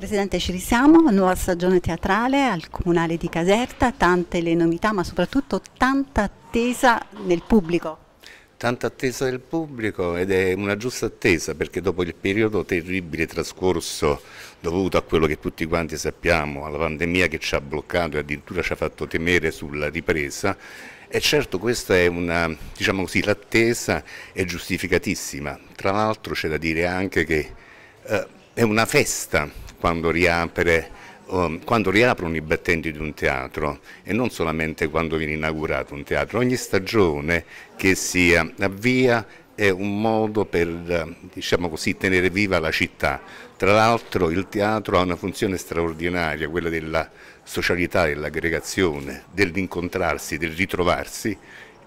Presidente, ci risiamo, nuova stagione teatrale al Comunale di Caserta, tante le novità ma soprattutto tanta attesa nel pubblico. Tanta attesa del pubblico ed è una giusta attesa perché dopo il periodo terribile trascorso dovuto a quello che tutti quanti sappiamo, alla pandemia che ci ha bloccato e addirittura ci ha fatto temere sulla ripresa, e certo questa è una, diciamo così, l'attesa è giustificatissima. Tra l'altro c'è da dire anche che eh, è una festa quando, riapre, um, quando riaprono i battenti di un teatro e non solamente quando viene inaugurato un teatro, ogni stagione che si avvia è un modo per diciamo così, tenere viva la città. Tra l'altro il teatro ha una funzione straordinaria, quella della socialità, dell'aggregazione, dell'incontrarsi, del ritrovarsi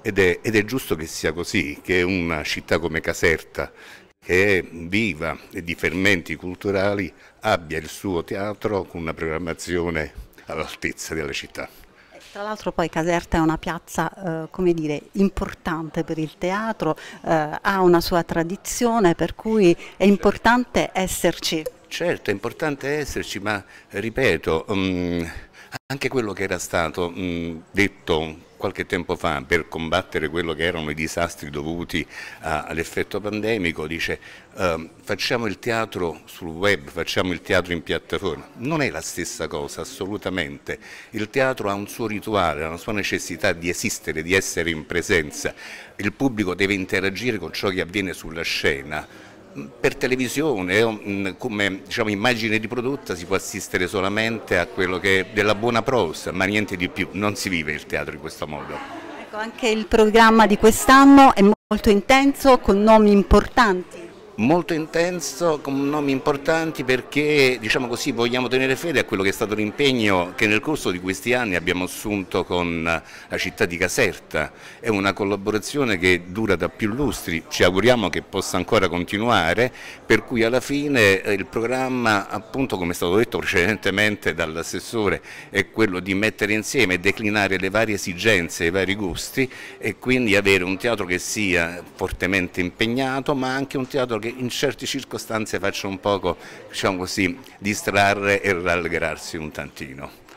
ed è, ed è giusto che sia così, che una città come Caserta che è viva e di fermenti culturali abbia il suo teatro con una programmazione all'altezza della città. Eh, tra l'altro poi Caserta è una piazza eh, dire, importante per il teatro, eh, ha una sua tradizione per cui è importante esserci. Certo, è importante esserci, ma ripeto, mh, mm, anche quello che era stato mh, mm, detto qualche tempo fa per combattere quello che erano i disastri dovuti all'effetto pandemico, dice eh, facciamo il teatro sul web, facciamo il teatro in piattaforma. Non è la stessa cosa, assolutamente. Il teatro ha un suo rituale, ha una sua necessità di esistere, di essere in presenza. Il pubblico deve interagire con ciò che avviene sulla scena per televisione, mm, come diciamo, immagine riprodotta si può assistere solamente a quello che è della buona prosa, ma niente di più, non si vive il teatro in questo modo. Ecco, anche il programma di quest'anno è molto intenso, con nomi importanti molto intenso, con nomi importanti perché diciamo così, vogliamo tenere fede a quello che è stato l'impegno che nel corso di questi anni abbiamo assunto con la città di Caserta. È una collaborazione che dura da più lustri, ci auguriamo che possa ancora continuare, per cui alla fine eh, il programma, appunto come è stato detto precedentemente dall'assessore, è quello di mettere insieme e declinare le varie esigenze, i vari gusti e quindi avere un teatro che sia fortemente impegnato ma anche un teatro che in certe circostanze faccia un poco diciamo così, distrarre e rallegrarsi un tantino.